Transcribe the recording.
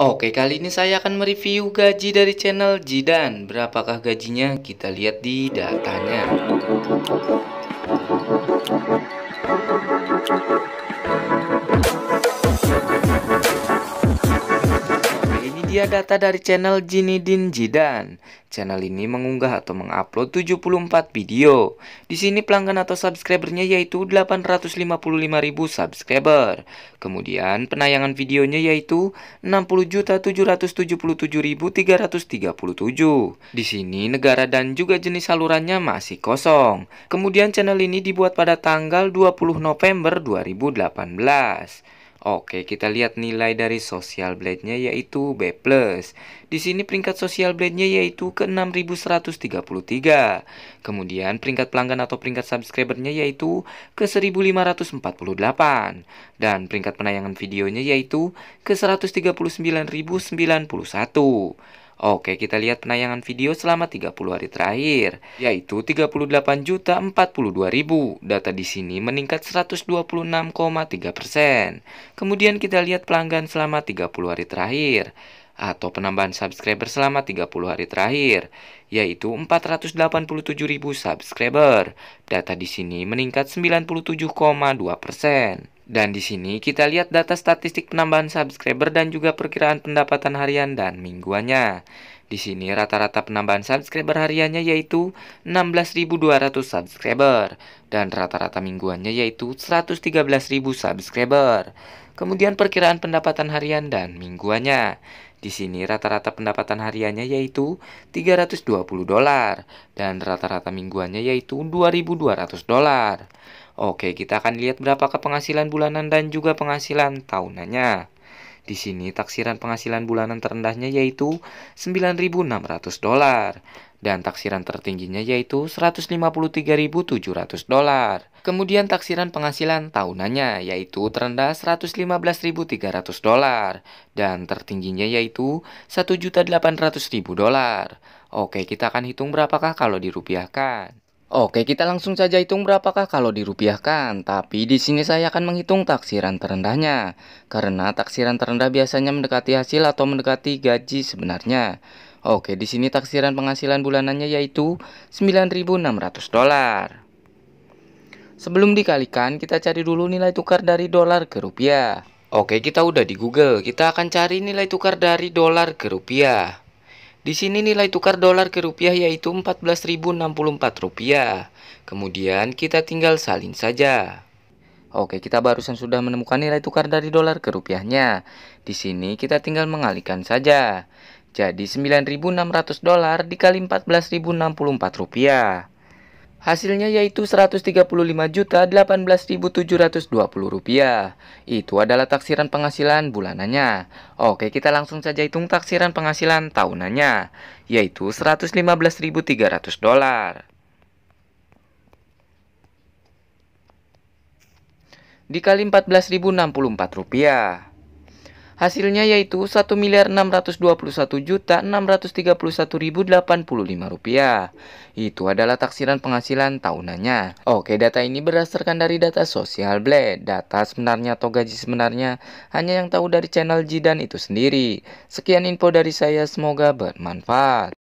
Oke, kali ini saya akan mereview gaji dari channel Jidan. Berapakah gajinya? Kita lihat di datanya. Dia data dari channel Jinidin Jidan. Channel ini mengunggah atau mengupload 74 video. Di sini pelanggan atau subscribernya yaitu 855.000 subscriber. Kemudian penayangan videonya yaitu 60.777.337. Di sini negara dan juga jenis salurannya masih kosong. Kemudian channel ini dibuat pada tanggal 20 November 2018. Oke, kita lihat nilai dari social blade-nya yaitu B+. Di sini peringkat social blade-nya yaitu ke 6133. Kemudian peringkat pelanggan atau peringkat subscriber-nya yaitu ke 1548 dan peringkat penayangan videonya yaitu ke 139091. Oke, kita lihat penayangan video selama 30 hari terakhir, yaitu 38.042.000. Data di sini meningkat 126,3 persen. Kemudian kita lihat pelanggan selama 30 hari terakhir, atau penambahan subscriber selama 30 hari terakhir, yaitu 487.000 subscriber. Data di sini meningkat 97,2 persen. Dan di sini kita lihat data statistik penambahan subscriber dan juga perkiraan pendapatan harian dan mingguannya. Di sini rata-rata penambahan subscriber hariannya yaitu 16.200 subscriber dan rata-rata mingguannya yaitu 113.000 subscriber. Kemudian perkiraan pendapatan harian dan mingguannya. Di sini rata-rata pendapatan hariannya yaitu 320 dolar dan rata-rata mingguannya yaitu 2200 dolar. Oke, kita akan lihat berapakah penghasilan bulanan dan juga penghasilan tahunannya. Di sini taksiran penghasilan bulanan terendahnya yaitu 9.600 dolar dan taksiran tertingginya yaitu 153.700 dolar. Kemudian taksiran penghasilan tahunannya yaitu terendah 115.300 dolar dan tertingginya yaitu 1.800.000 dolar. Oke, kita akan hitung berapakah kalau dirupiahkan. Oke, kita langsung saja hitung berapakah kalau dirupiahkan, tapi di sini saya akan menghitung taksiran terendahnya, karena taksiran terendah biasanya mendekati hasil atau mendekati gaji sebenarnya. Oke, di sini taksiran penghasilan bulanannya yaitu 9.600 dolar. Sebelum dikalikan, kita cari dulu nilai tukar dari dolar ke rupiah. Oke, kita udah di Google. Kita akan cari nilai tukar dari dolar ke rupiah. Di sini nilai tukar dolar ke rupiah yaitu 14.064 rupiah. Kemudian kita tinggal salin saja. Oke, kita barusan sudah menemukan nilai tukar dari dolar ke rupiahnya. Di sini kita tinggal mengalikan saja. Jadi 9.600 dolar dikali 14.064 rupiah. Hasilnya yaitu rp rupiah. Itu adalah taksiran penghasilan bulanannya. Oke, kita langsung saja hitung taksiran penghasilan tahunannya, yaitu 115.300 dolar. Dikali 14.064 rupiah. Hasilnya yaitu satu miliar enam ratus dua puluh satu juta enam ratus tiga puluh puluh satu ribu delapan lima rupiah. Itu adalah taksiran penghasilan tahunannya. Oke, data ini berdasarkan dari data sosial Blade. Data sebenarnya atau gaji sebenarnya hanya yang tahu dari channel Jidan itu sendiri. Sekian info dari saya, semoga bermanfaat.